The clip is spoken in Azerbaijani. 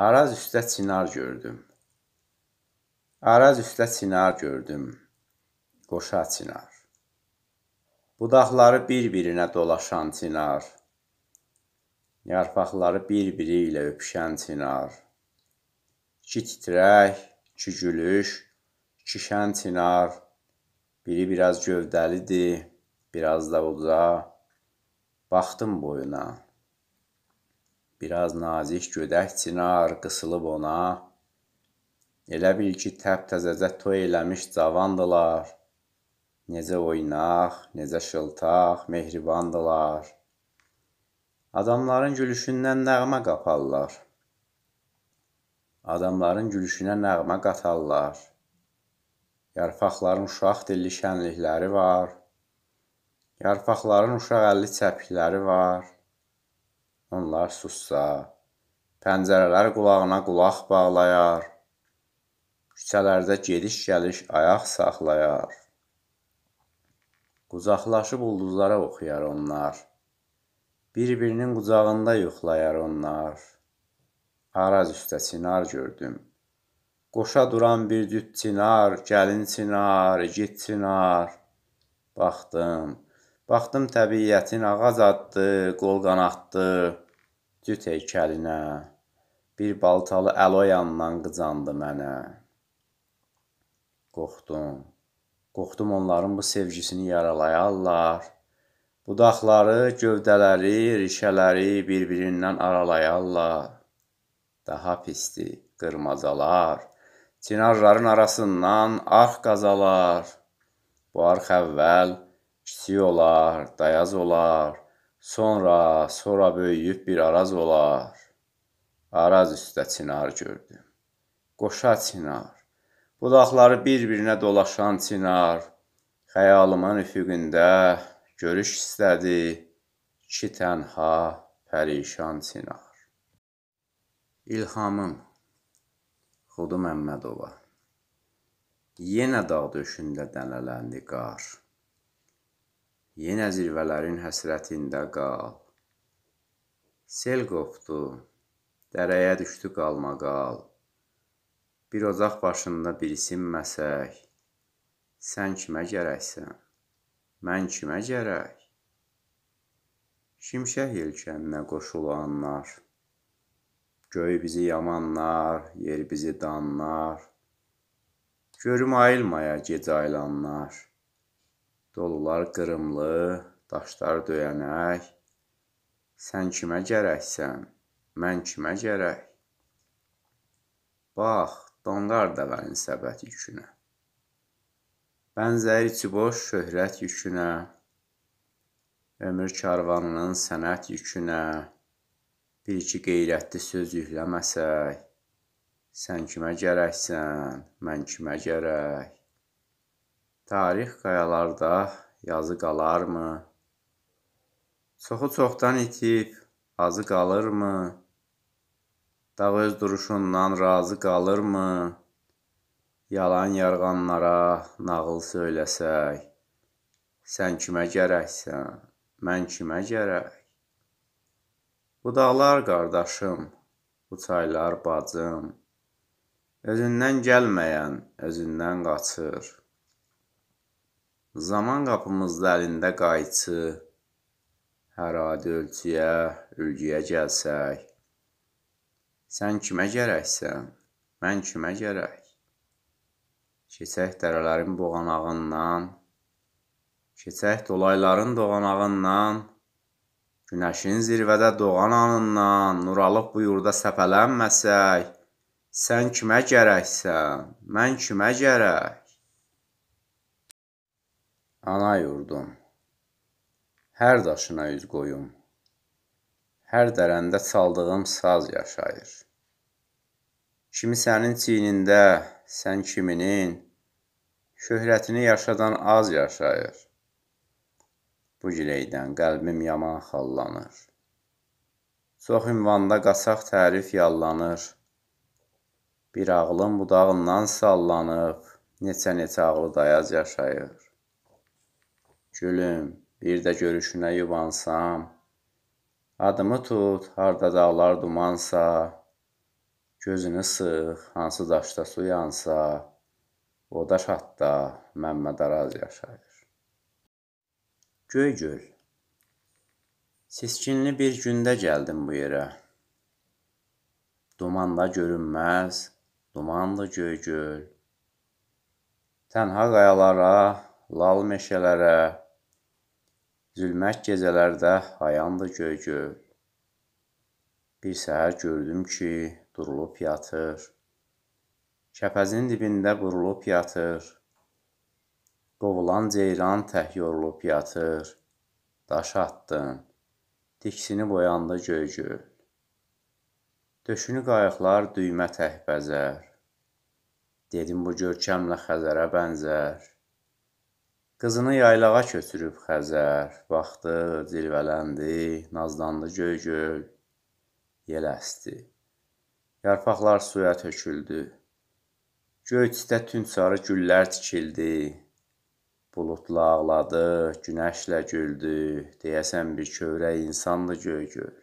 Araz üstə çinar gördüm. Araz üstə çinar gördüm. Qoşa çinar. Budaqları bir-birinə dolaşan çinar. Yarpaqları bir-biri ilə öpüşən çinar. İki titrək, iki gülüş, ikişən çinar. Biri biraz gövdəlidir, biraz da uca. Baxdım boyuna. Biraz nazik gödəkçinə arqısılıb ona. Elə bil ki, təptəzəcə toy eləmiş cavandılar. Necə oynaq, necə şıltaq, mehribandılar. Adamların gülüşündən nəğmə qaparlar. Adamların gülüşünə nəğmə qatarlar. Yarpaqların uşaq dilli şənlikləri var. Yarpaqların uşaq əlli çəpikləri var onlar sussa, pəncərələr qulağına qulaq bağlayar, küçələrdə gediş-gəliş ayaq saxlayar. Qucaqlaşıb ulduzlara oxuyar onlar. Bir-birinin qucağında yuxlayar onlar. Araz üstə çinar gördüm. Qoşa duran bir düt çinar, gəlin çinar, igid çinar. Baxdım, Baxdım təbiətin ağac addır, qol qanaddır, cüt heykəlinə. Bir baltalı əloyandan qıcandı mənə. Qorxdum. Qorxdum onların bu sevgisini yaralayarlar. Budaqları, gövdələri, rişələri bir-birindən aralayarlar. Daha pisdi qırmacalar. Çinarların arasından arx qazalar. Bu arx əvvəl kiçik olar, dayaz olar, sonra, sonra böyüyüb bir araz olar. Araz üstə çinar gördüm. Qoşa çinar, budaqları bir-birinə dolaşan çinar, xəyalımın üfüqündə görüş istədi, ki tənha, pərişan çinar. İlhamım Xudu Məmmədova Yenə dağ döşündə dənələndi qar. Yenə zirvələrin həsrətində qal. Sel qopdu, dərəyə düşdü qalmaqal. Bir ocaq başında birisinməsək, sən kimə gərəksən, mən kimə gərək? Şimşək yelkəninə qoşulanlar, göy bizi yamanlar, yer bizi danlar, görüm ayılmaya gec aylanlar. Dolular qırımlı, daşlar döyənək. Sən kimə gərəksən, mən kimə gərək? Bax, donqar da vərin səbət yükünə. Bənzər içi boş şöhrət yükünə. Ömür karvanının sənət yükünə. Bir-iki qeyrətli söz yükləməsək. Sən kimə gərəksən, mən kimə gərək? Tarix qayalarda yazı qalarmı? Çoxu çoxdan itib, azı qalırmı? Dağ öz duruşundan razı qalırmı? Yalan yarğanlara nağıl söyləsək, Sən kimə gərəksən, mən kimə gərək? Bu dağlar qardaşım, bu çaylar bacım, Özündən gəlməyən özündən qaçır. Zaman qapımızda əlində qayçı, hər adi ölçüyə, ülgüyə gəlsək, sən kimə gərəksən, mən kimə gərək? Keçək dərələrin boğanağından, keçək dolayların doğanağından, günəşin zirvədə doğan anından, nuralıq bu yurda səpələnməsək, sən kimə gərəksən, mən kimə gərək? ana yurdum, hər daşına üz qoyum, hər dərəndə çaldığım saz yaşayır. Kimi sənin çiynində, sən kiminin, şöhrətini yaşadan az yaşayır. Bu giləydən qəlbim yaman xallanır. Çox ünvanda qaçaq tərif yallanır. Bir ağlım budağından sallanıb, neçə-neçə ağlı dayaz yaşayır. Gülüm, bir də görüşünə yuvansam, adımı tut, harda dağlar dumansa, gözünü sıx, hansı daşda su yansa, o daş hatta Məmməd Araz yaşayır. Göy gül Siskinli bir gündə gəldim bu yerə. Dumanla görünməz, dumanlı göy gül. Tənha qayalara Lal meşələrə, zülmət gecələrdə hayandı göygöl. Bir səhər gördüm ki, durulub yatır. Kəpəzin dibində qurulub yatır. Qovulan ceyran təh yorulub yatır. Daş attın, diksini boyanda göygöl. Döşünü qayıqlar düymə təhbəzər. Dedim bu görkəmlə xəzərə bənzər. Qızını yaylağa köçürüb Xəzər, baxdı, cilvələndi, nazlandı göy-göl, yel əsdi. Yarpaqlar suya töküldü. Göy titə tünd sarı güllər tikildi. Buludla ağladı, günəşlə güldü, deyəsən bir kövrək insandı göy-göl.